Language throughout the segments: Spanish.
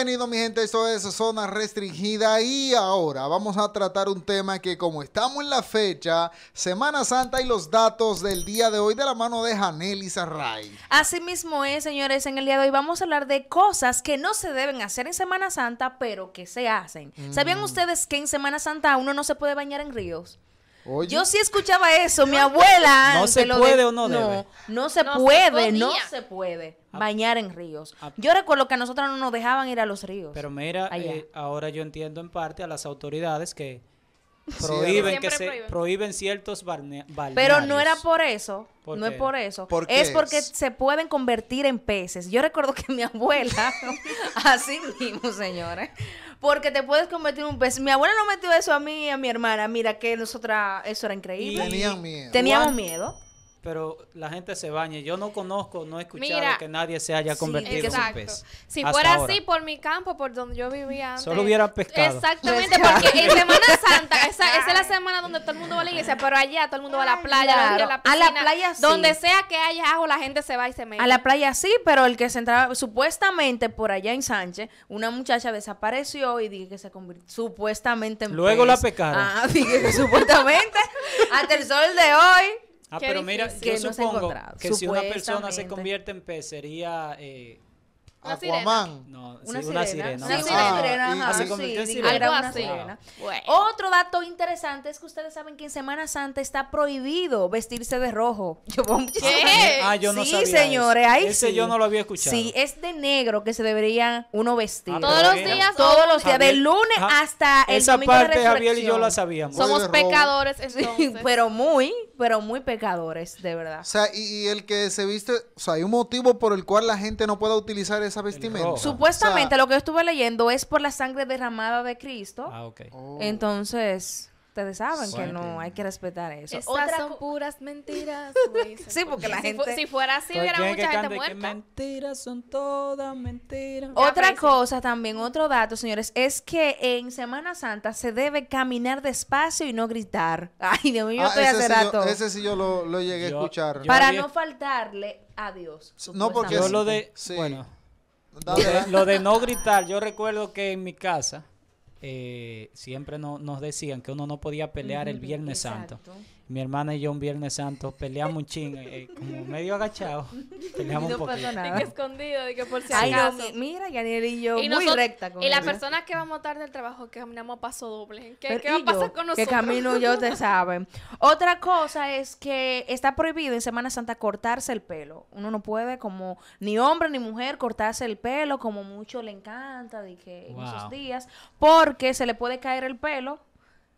Bienvenido mi gente, esto es Zona Restringida y ahora vamos a tratar un tema que como estamos en la fecha, Semana Santa y los datos del día de hoy de la mano de Janel y Sarray. Así mismo es, señores, en el día de hoy vamos a hablar de cosas que no se deben hacer en Semana Santa, pero que se hacen. Mm. ¿Sabían ustedes que en Semana Santa uno no se puede bañar en ríos? Yo sí escuchaba eso, mi abuela. No se puede o no debe. No, se puede, no se puede ah. bañar en ríos. Ah. Yo recuerdo que a nosotros no nos dejaban ir a los ríos. Pero mira, eh, ahora yo entiendo en parte a las autoridades que Prohíben, que se, prohíben. ciertos balnearios. Pero no era por eso. no es por eso. es porque se pueden convertir en peces. Yo recuerdo que mi abuela, así mismo, señores, porque te puedes convertir en un pez. Mi abuela no metió eso a mí y a mi hermana. Mira que nosotras, eso era increíble. Teníamos miedo. Teníamos miedo pero la gente se baña, Yo no conozco, no he escuchado que nadie se haya convertido en pez. Pues, si fuera así, por mi campo, por donde yo vivía antes. Solo hubiera pescado. Exactamente, porque en Semana Santa, esa, es la semana donde todo el mundo va a la iglesia, pero allá todo el mundo va a la playa, a, la playa sí. Donde sea que haya ajo, la gente se va y se mete. A la playa sí, pero el que se entraba, supuestamente por allá en Sánchez, una muchacha desapareció y dije que se convirtió supuestamente en Luego la pecaron. Ah, dije que supuestamente. hasta el sol de hoy Ah, pero mira, yo supongo que si una persona se convierte en pez sería... Eh, Aquaman. No, una, sirena. una sirena. Una sirena. Ah, ah sirena. Algo así. Otro dato interesante es que ustedes saben que en Semana Santa está prohibido vestirse de rojo. Yo, ¿Qué? Ah, yo no sí, señores, ahí Ese yo no lo había escuchado. Sí, es de negro que se debería uno vestir. Ah, todos los días. Todos los días, del lunes hasta el esa parte Javier y yo la sabíamos. Somos pecadores entonces. pero muy pero muy pecadores, de verdad. O sea, y, el que se viste, o sea, hay un motivo por el cual la gente no pueda utilizar esa vestimenta. Supuestamente lo que yo estuve leyendo es por la sangre derramada de Cristo. Ah, ok. Oh. Entonces ustedes saben que no hay que respetar eso. Estas son puras mentiras. sí, porque la gente... Si, fuera así, hubiera mucha gente muerta. mentiras son todas mentiras. Otra pues, cosa también, otro dato, señores, es que en Semana Santa se debe caminar despacio y no gritar. Ay, Dios mío, ah, estoy hace ese sí yo lo, llegué a escuchar. Para no faltarle a Dios. No, porque... lo de... Bueno. lo de no gritar, yo recuerdo que en mi casa eh, siempre nos decían que uno no podía pelear el Viernes Santo mi hermana y yo un Viernes Santo peleamos un ching, eh, eh, como medio agachado. Peleamos un que escondido, de que por si acaso. mira, Yanel y yo, muy recta. y las personas que vamos tarde del trabajo, que caminamos a paso doble. ¿Qué, va a pasar con nosotros? Que camino yo te saben. Otra cosa es que está prohibido en Semana Santa cortarse el pelo. Uno no puede, como ni hombre ni mujer, cortarse el pelo, como mucho le encanta, de en esos días, porque se le puede caer el pelo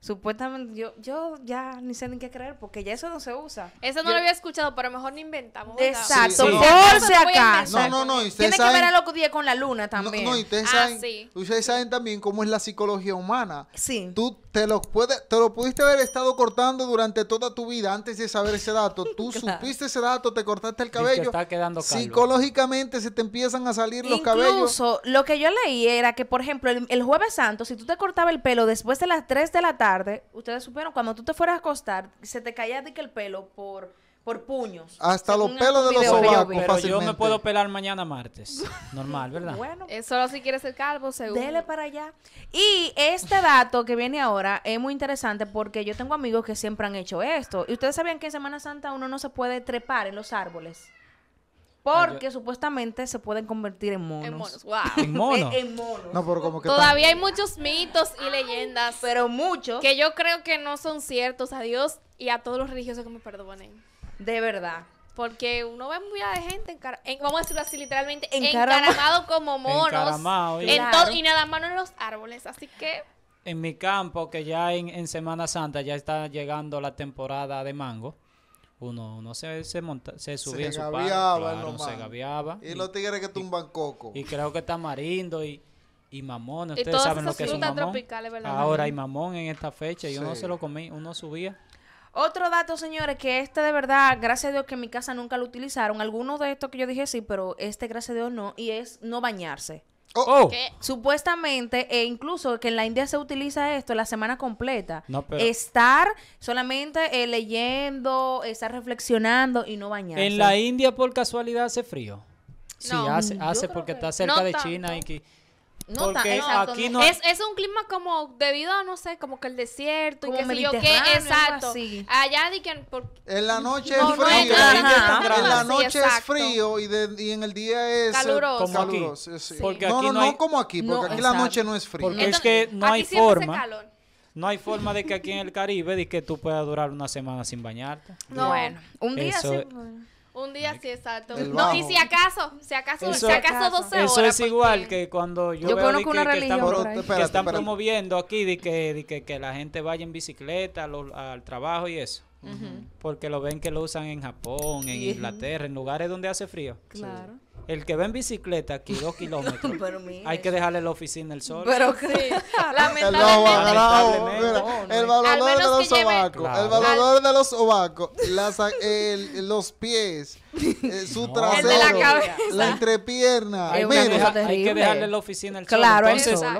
Supuestamente, yo, yo ya ni sé ni qué creer, porque ya eso no se usa. Eso no lo había escuchado, pero mejor no inventamos. Exacto, por si acaso. No, no, no. Tiene que ver a los con la luna también. No, no y ustedes, saben, ustedes ah, saben también cómo es la psicología humana. Sí. Tú te lo, puedes, te lo pudiste haber estado cortando durante toda tu vida antes de saber ese dato. Tú supiste ese dato, te cortaste el cabello. está quedando calvo. Psicológicamente se te empiezan a salir los cabellos. Incluso, lo que yo leí era que, por ejemplo, el, Jueves Santo, si tú te cortabas el pelo después de las 3 de la tarde, tarde, ustedes supieron, cuando tú te fueras a acostar, se te caía de el pelo por, por puños. Hasta los pelos de los ojos. yo me puedo pelar mañana martes. Normal, ¿verdad? Bueno, solo si quieres ser calvo, seguro. dele para allá. Y este dato que viene ahora es muy interesante porque yo tengo amigos que siempre han hecho esto. Y ustedes sabían que en Semana Santa uno no se puede trepar en los árboles. Ah, Porque supuestamente se pueden convertir en monos. En monos, wow. En monos. Todavía hay muchos mitos y leyendas. Pero muchos. Que yo creo que no son ciertos. A Dios y a todos los religiosos que me perdonen. De verdad. Porque uno ve muy de gente, vamos a decirlo así literalmente, encaramado, como monos. y, y nada más en los árboles. Así que en mi campo, que ya en, Semana Santa ya está llegando la temporada de mango, uno, uno se, se, monta, se subía gaviaba. Y, los tigres que tumban coco. Y, creo que está y, y mamón. Ustedes saben lo que es Ahora hay mamón en esta fecha y uno se lo comía, uno subía. Otro dato, señores, que este de verdad, gracias a Dios que en mi casa nunca lo utilizaron. Algunos de estos que yo dije sí, pero este gracias a Dios no. Y es no bañarse. Oh. Oh. supuestamente, e incluso que en la India se utiliza esto la semana completa. Estar solamente eh, leyendo, estar reflexionando y no bañarse. En la India por casualidad hace frío. Sí, hace, mm, hace porque está cerca de China y que... Porque aquí no. Es, es, un clima como debido a, no sé, como que el desierto como y que sé yo exacto. Allá de que En la noche es frío, en la noche es frío y, de, y en el día es eh, caluroso. Porque no, aquí no, no, como aquí, porque aquí la noche no es frío. Porque es que no hay forma. No hay forma de que aquí en el Caribe de que tú puedas durar una semana sin bañarte. No, bueno, un día sí. Un día sí, exacto. No, y si acaso, si acaso, si acaso dos horas. Eso es pues igual que cuando yo, veo que, que, están, promoviendo aquí de que, que, la gente vaya en bicicleta al trabajo y eso. Porque lo ven que lo usan en Japón, en Inglaterra, en lugares donde hace frío. Claro. El que va en bicicleta aquí dos kilómetros, hay que dejarle la oficina el sol. Pero que El valor de los sobacos, el valor de los sobacos, los pies eh, su trasero, la, entrepierna. Hay, que dejarle la oficina al claro,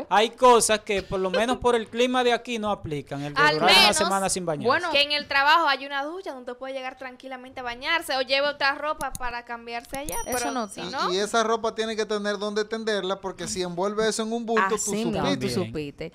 hay cosas que por lo menos por el clima de aquí no aplican. El de una semana sin bañarse. Bueno, que en el trabajo hay una ducha donde puede llegar tranquilamente a bañarse o lleve otra ropa para cambiarse allá. pero Y esa ropa tiene que tener donde tenderla porque si envuelve eso en un bulto, Así supite.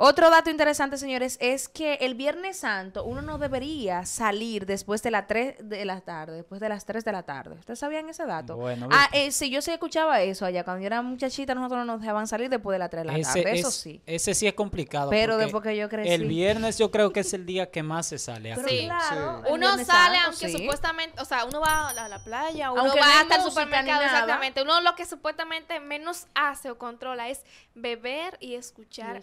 Otro dato interesante, señores, es que el Viernes Santo uno no debería salir después de las 3 de la tarde, después de las 3 de la tarde. ¿Ustedes sabían ese dato? Bueno, ah, eh, sí, yo sí escuchaba eso allá. Cuando yo era muchachita, nosotros no nos dejaban salir después de las 3 de la tarde, eso sí. Ese sí es complicado. Pero después que yo crecí. El viernes yo creo que es el día que más se sale. sí. Claro, Uno sale, aunque supuestamente, o sea, uno va a la, playa, uno va hasta el supermercado, exactamente. Uno lo que supuestamente menos hace o controla es beber y escuchar,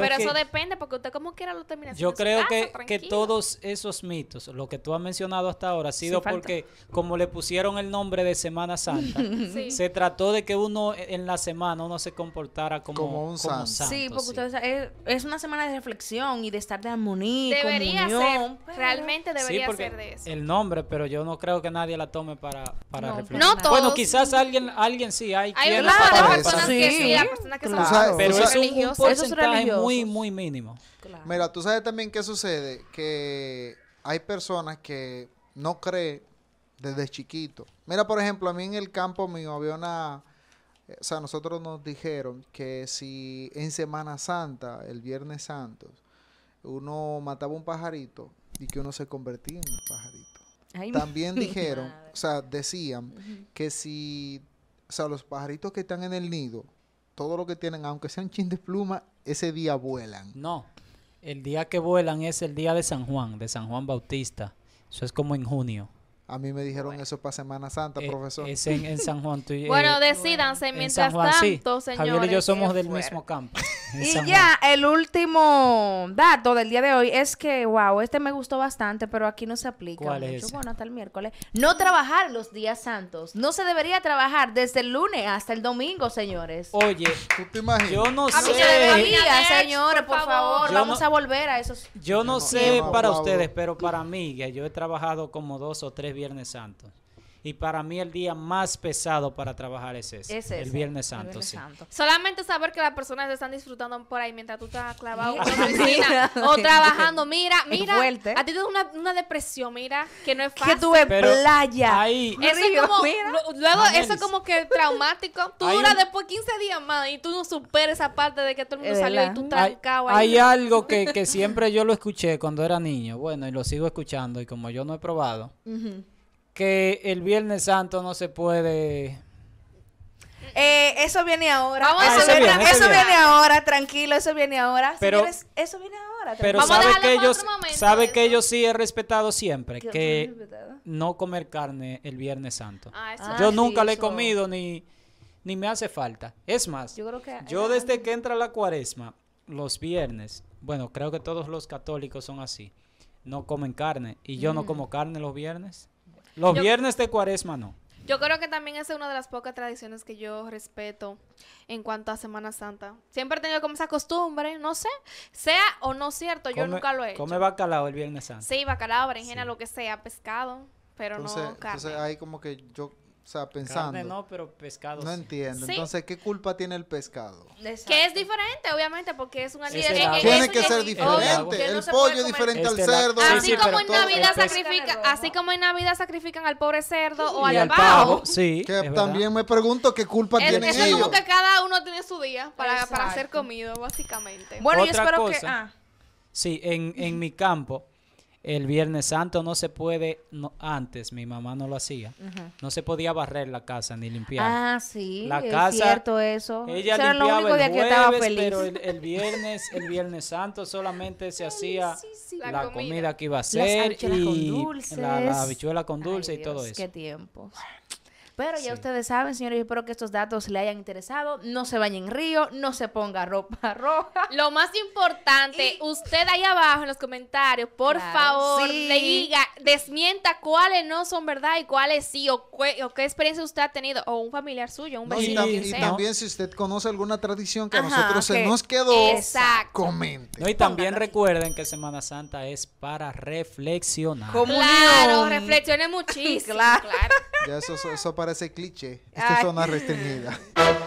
pero eso depende, porque usted como quiera lo termina. Yo creo que, que todos esos mitos, lo que tú has mencionado hasta ahora, ha sido porque como le pusieron el nombre de Semana Santa, se trató de que uno en la semana uno se comportara como, como un santo. Sí, porque sí. Usted, es, una semana de reflexión y de estar de armonía. Debería ser, pues. realmente debería ser de eso. El nombre, pero yo no creo que nadie la tome para, para reflexionar. No Bueno, quizás alguien, alguien sí, hay, hay quien claro, personas que sí, hay personas que claro. son pero es un, un porcentaje muy, muy mínimo. Mira, tú sabes también qué sucede, que hay personas que no creen desde chiquito. Mira, por ejemplo, a mí en el campo mío había una... Eh, o sea, nosotros nos dijeron que si en Semana Santa, el Viernes Santo, uno mataba un pajarito y que uno se convertía en un pajarito. También dijeron, o sea, decían que si, o sea, los pajaritos que están en el nido, todo lo que tienen, aunque sean un chin de pluma, ese día vuelan. No, el día que vuelan es el día de San Juan, de San Juan Bautista. Eso es como en junio. A mí me dijeron eso para Semana Santa, eh, profesor. Es en, San Juan. Eh, bueno, decidanse mientras tanto, señor Javier y yo somos del mismo campo. y ya, el último dato del día de hoy es que, wow, este me gustó bastante, pero aquí no se aplica. ¿Cuál mucho. bueno, hasta el miércoles. No trabajar los días santos. No se debería trabajar desde el lunes hasta el domingo, señores. Oye, ¿tú te imaginas? Yo no sé. Mí se debería, señores, por, favor. vamos a volver a eso. Yo no, sé para ustedes, pero para mí, que yo he trabajado como dos o tres Viernes Santos. Y para mí el día más pesado para trabajar es ese. el Viernes Santo, Solamente saber que las personas están disfrutando por ahí mientras tú estás clavado o trabajando. Mira, mira. A ti te da una, depresión, mira, que no es fácil. Que tuve playa. Ahí. Eso es como, luego, eso es como que traumático. Tú duras después 15 días más y tú no superas esa parte de que todo el mundo salió y tú trancado ahí. Hay algo que, siempre yo lo escuché cuando era niño. Bueno, y lo sigo escuchando y como yo no he probado que el Viernes Santo no se puede... Eh, eso viene ahora. eso, viene, ahora, tranquilo, eso viene ahora. Pero, eso viene ahora. Pero sabe, que ellos sabe que sí he respetado siempre que no comer carne el Viernes Santo. Ah, ah, yo nunca le he comido ni, ni me hace falta. Es más, yo, desde que entra la cuaresma, los viernes, bueno, creo que todos los católicos son así, no comen carne. Y yo no mm. como carne los viernes. Los viernes de cuaresma no. Yo creo que también es una de las pocas tradiciones que yo respeto en cuanto a Semana Santa. Siempre he tenido como esa costumbre, no sé, sea o no cierto, yo nunca lo he hecho. Come bacalao el Viernes Santo. Sí, bacalao, berenjena, lo que sea, pescado, pero no carne. Entonces ahí como que yo o sea, pensando. no, pero pescado. No entiendo. Entonces, ¿qué culpa tiene el pescado? Que es diferente, obviamente, porque es un animal. tiene que ser diferente. El, pollo es diferente al este, cerdo. Así como en Navidad sacrifican, así como en Navidad sacrifican al pobre cerdo o al, al pavo. Sí. Que también me pregunto qué culpa el, tienen ellos. Es como que cada uno tiene su día para, para ser comido, básicamente. Bueno, yo espero que. Ah. Sí, en mi campo el Viernes Santo no se puede, antes mi mamá no lo hacía, no se podía barrer la casa ni limpiar. Ah, sí, la es casa, cierto eso. Ella limpiaba el jueves, pero el, viernes, el Viernes Santo solamente se hacía la, comida. que iba a hacer y con La, habichuela con dulce y todo eso. Qué tiempos. Pero ya ustedes saben, señores, yo espero que estos datos le hayan interesado. No se bañen en río, no se ponga ropa roja. Lo más importante, usted ahí abajo en los comentarios, por favor, le diga, desmienta cuáles no son verdad y cuáles sí, o, qué experiencia usted ha tenido, o un familiar suyo, un vecino. y, también si usted conoce alguna tradición que a nosotros se nos quedó, Exacto. comente. y también recuerden que Semana Santa es para reflexionar. Claro, reflexione muchísimo. claro. claro. Ya eso, eso parece cliché. esta es zona restringida.